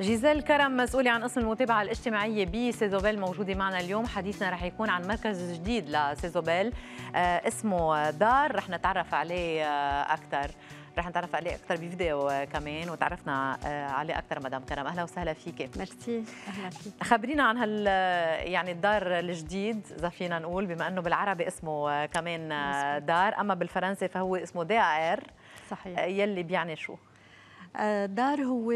جيزيل كرم مسؤولة عن قسم المتابعة الاجتماعية بسيزوبيل موجودة معنا اليوم حديثنا رح يكون عن مركز جديد لسيزوبيل آه، اسمه دار رح نتعرف عليه آه، أكثر رح نتعرف عليه اكثر بفيديو آه، كمان وتعرفنا عليه اكثر مدام كرم اهلا وسهلا فيك ميرسي اهلا فيك خبرينا عن هال يعني الدار الجديد اذا فينا نقول بما انه بالعربي اسمه كمان دار اما بالفرنسي فهو اسمه دي ار صحيح يلي بيعني شو دار هو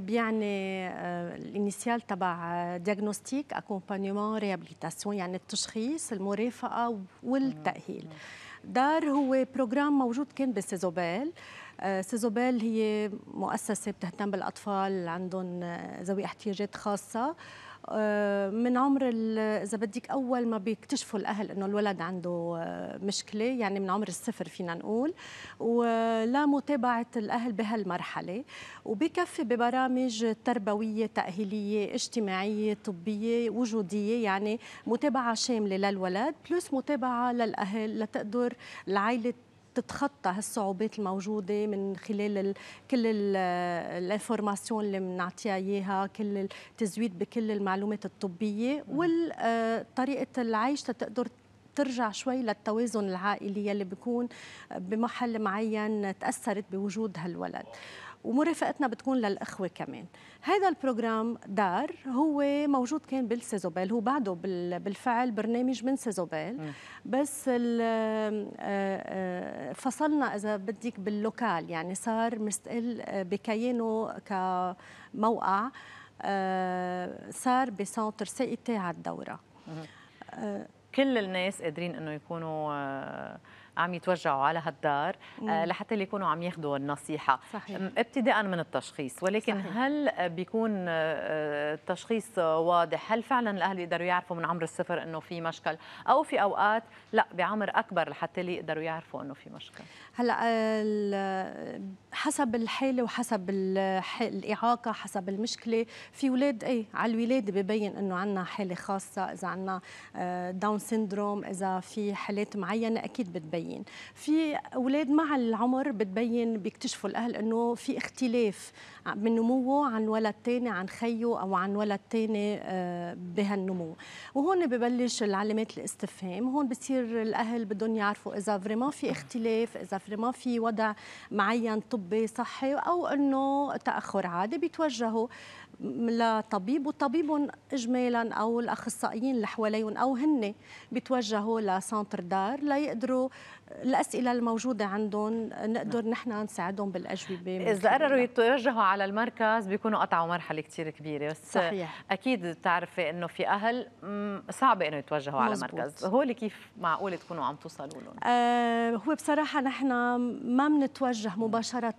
بيعني آه، الانيسيال تبع دياغنوستيك اكومبانيمون ريابليتاسيون يعني التشخيص المرافقه والتاهيل دار هو بروجرام موجود كان بسيزوبيل آه، سيزوبيل هي مؤسسة بتهتم بالأطفال عندهم آه، ذوي احتياجات خاصة آه، من عمر اذا بدك اول ما بيكتشفوا الاهل انه الولد عنده آه، مشكله يعني من عمر الصفر فينا نقول ولا متابعه الاهل بهالمرحله وبكفي ببرامج تربويه تاهيليه اجتماعيه طبيه وجوديه يعني متابعه شامله للولد بلس متابعه للاهل لتقدر العائله تتخطى هالصعوبات الموجوده من خلال ال كل الانفورماسيون اللي بنعطيها اياها كل التزويد بكل المعلومات الطبيه وطريقه آه، العيش تقدر بترجع شوي للتوازن العائلي يلي بيكون بمحل معين تأثرت بوجود هالولد ومرافقتنا بتكون للاخوه كمان هذا البروجرام دار هو موجود كان بالسيزوبيل هو بعده بالفعل برنامج من سيزوبيل بس آه، آه، فصلنا اذا بدك باللوكال يعني صار مستقل آه، بكيانه كموقع صار بسنتر سي على الدوره كل الناس قادرين انه يكونوا آه، عم يتوجعوا على هالدار آه، لحتى اللي يكونوا عم ياخذوا النصيحه صحيح. ابتداء من التشخيص ولكن صحيح. هل بيكون آه، التشخيص واضح هل فعلا الاهل يقدروا يعرفوا من عمر الصفر انه في مشكل او في اوقات لا بعمر اكبر لحتى اللي يقدروا يعرفوا انه في مشكل هلا حسب الحاله وحسب الاعاقه حسب المشكله في اولاد اي على الولاده ببين انه عندنا حاله خاصه اذا عندنا داون سيندروم اذا في حالات معينه اكيد بتبين في اولاد مع العمر بتبين بيكتشفوا الاهل انه في اختلاف من نموه عن ولد ثاني عن خيه او عن ولد ثاني آه، بهالنمو وهون ببلش العلامات الاستفهام هون بصير الاهل بدهم يعرفوا اذا فريمون في اختلاف اذا فريمون في وضع معين طبي طبي صحي او انه تاخر عادي بيتوجهوا لطبيب وطبيب اجمالا او الاخصائيين اللي حواليهم او هن بيتوجهوا لسنتر دار ليقدروا الاسئله الموجوده عندهم نقدر نحن نساعدهم بالاجوبه اذا قرروا يتوجهوا على المركز بيكونوا قطعوا مرحله كثير كبيره بس صحيح. اكيد بتعرفي انه في اهل صعب انه يتوجهوا مزبوط. على مركز هول كيف معقول تكونوا عم توصلوا لهم آه هو بصراحه نحن ما بنتوجه مباشره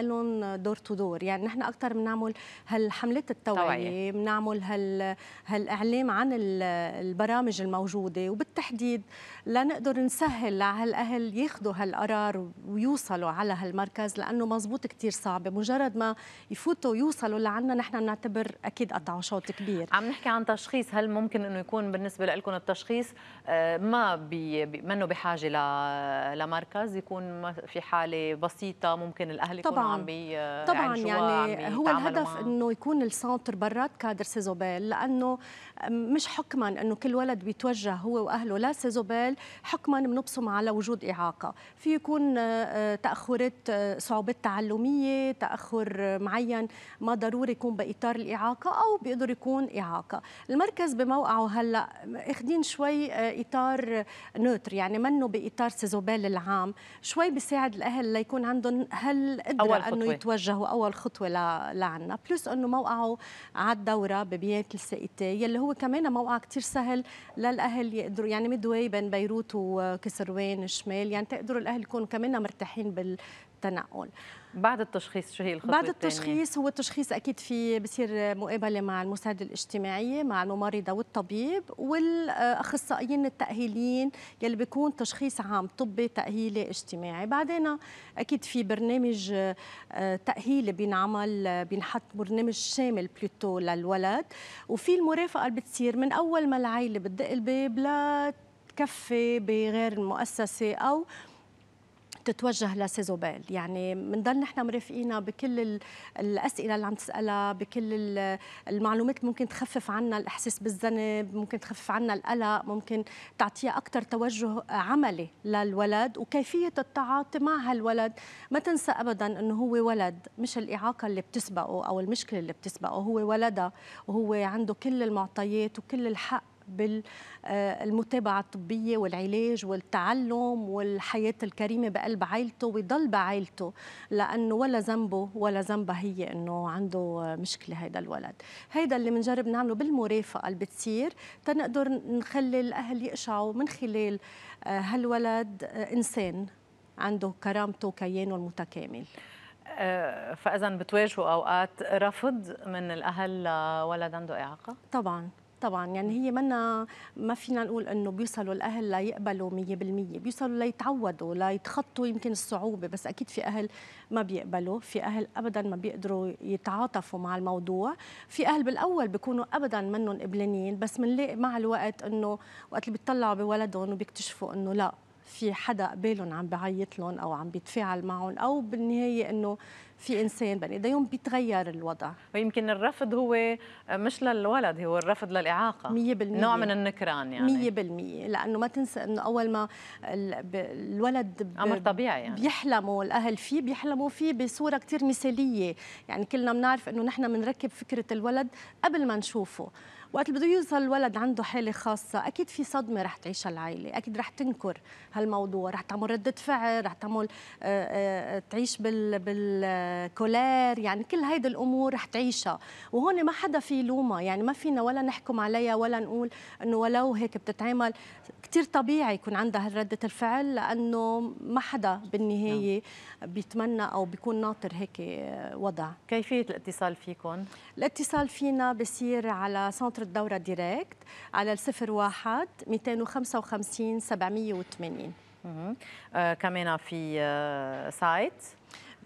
لهم دور تو دور يعني نحن اكثر بنعمل هالحملات التوعيه بنعمل هال هالاعلام عن البرامج الموجوده وبالتحديد لنقدر نسهل على الأهل ياخذوا هالقرار ويوصلوا على هالمركز لأنه مزبوط كثير صعب مجرد ما يفوتوا ويوصلوا لعنا نحن بنعتبر أكيد قطعوا شوط كبير عم نحكي عن تشخيص هل ممكن أنه يكون بالنسبة لكم التشخيص آه، ما بي منه بحاجة لمركز يكون في حالة بسيطة ممكن الأهل يكونوا طبعا عم بي آه، طبعا يعني يعني هو الهدف أنه يكون السنتر برات كادر سيزوبيل لأنه مش حكما أنه كل ولد بيتوجه هو وأهله لا سيزوبيل حكما بنبصم على وجود إعاقة في يكون آه، آه، تأخرات آه، صعوبات تعلمية تأخر معين ما ضروري يكون بإطار الإعاقة أو بيقدر يكون إعاقة المركز بموقعه هلأ اخدين شوي إطار نوتر يعني منه بإطار سيزوبال العام شوي بيساعد الأهل ليكون عندهم هل قدر أنه يتوجهوا أول خطوة لعنا بلس أنه موقعه على الدورة ببيان السائتي يلي هو كمان موقع كتير سهل للأهل يقدروا يعني مدوي بين بيروت وكسروان الشمال يعني تقدروا الاهل يكونوا كمان مرتاحين بالتنقل بعد التشخيص شو هي الخطوه بعد التشخيص هو التشخيص اكيد في بصير مقابله مع المساعده الاجتماعيه مع الممرضه والطبيب والاخصائيين التاهيليين يلي بيكون تشخيص عام طبي تاهيلي اجتماعي بعدين اكيد في برنامج آه، تاهيلي بينعمل بينحط برنامج شامل بلوتو للولد وفي المرافقه اللي بتصير من اول ما العائله بتدق الباب لا تكفي بغير المؤسسه او تتوجه لسيزوبيل يعني بنضل نحن مرافقينا بكل الاسئله اللي عم تسالها بكل المعلومات اللي ممكن تخفف عنا الاحساس بالذنب ممكن تخفف عنا القلق ممكن تعطيها اكثر توجه عملي للولد وكيفيه التعاطي مع هالولد ما تنسى ابدا انه هو ولد مش الاعاقه اللي بتسبقه او المشكله اللي بتسبقه هو ولدها وهو عنده كل المعطيات وكل الحق بالمتابعة الطبية والعلاج والتعلم والحياة الكريمة بقلب عائلته ويضل بعائلته لأنه ولا ذنبه ولا ذنبها هي أنه عنده مشكلة هيدا الولد هيدا اللي بنجرب نعمله بالمرافقة اللي بتصير تنقدر نخلي الأهل يقشعوا من خلال آه، هالولد آه، إنسان عنده كرامته وكيانه المتكامل آه، فاذا بتواجهوا اوقات رفض من الاهل لولد عنده اعاقه طبعا طبعا يعني هي منا ما فينا نقول انه بيوصلوا الاهل ليقبلوا 100% بيوصلوا ليتعودوا ليتخطوا يمكن الصعوبه بس اكيد في اهل ما بيقبلوا في اهل ابدا ما بيقدروا يتعاطفوا مع الموضوع في اهل بالاول بيكونوا ابدا منهم قبلانين بس بنلاقي مع الوقت انه وقت اللي بيطلعوا بولدهم وبيكتشفوا انه لا في حدا قبالهم عم بعيط لهم او عم بيتفاعل معهم او بالنهايه انه في انسان بني ديهم بيتغير الوضع ويمكن الرفض هو آه، مش للولد هو الرفض للاعاقه 100% نوع من النكران يعني 100% لانه ما تنسى انه اول ما الولد امر طبيعي يعني بيحلموا الاهل فيه بيحلموا فيه بصوره كثير مثاليه يعني كلنا بنعرف انه نحن بنركب فكره الولد قبل ما نشوفه وقت بده يوصل الولد عنده حالة خاصة أكيد في صدمة رح تعيشها العائلة أكيد رح تنكر هالموضوع رح تعمل ردة فعل رح تعمل آه، آه، تعيش بال, بال... كولير يعني كل هيدي الامور رح تعيشها وهون ما حدا في لومه يعني ما فينا ولا نحكم عليها ولا نقول انه ولو هيك بتتعمل كثير طبيعي يكون عندها ردة الفعل لانه ما حدا بالنهايه نعم. بيتمنى او بيكون ناطر هيك وضع كيفيه الاتصال فيكم الاتصال فينا بصير على سنتر الدوره ديريكت على 01 255 780 آه كمان في آه سايت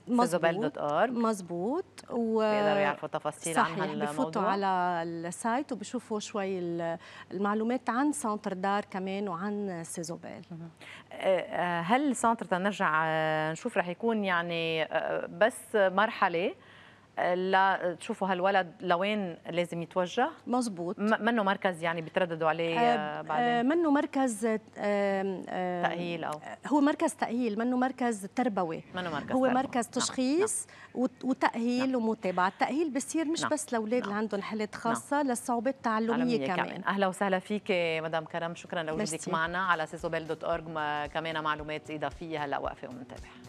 مزبوط زبالة ار و بيقدروا يعرفوا تفاصيل عن هالموضوع بفوتوا على السايت وبشوفوا شوي المعلومات عن سنتر دار كمان وعن سيزوبيل آه، آه، هل سنتر تنرجع آه، نشوف رح يكون يعني بس مرحله لتشوفوا هالولد لوين لازم يتوجه مزبوط منه مركز يعني بترددوا عليه آه، آه، بعدين آه، منه مركز تأهيل أو هو مركز تأهيل منه مركز تربوي منه مركز هو تربوي. مركز نعم، تشخيص نعم. وتأهيل نعم. ومتابعة التأهيل بصير مش نعم. بس لأولاد نعم. اللي عندهم حالات نعم. خاصة نعم. للصعوبات التعلمية كمان. كمان أهلا وسهلا فيك مدام كرم شكرا لوجودك معنا على سيسوبيل دوت أورج كمان معلومات إضافية هلا وقفة ومنتابع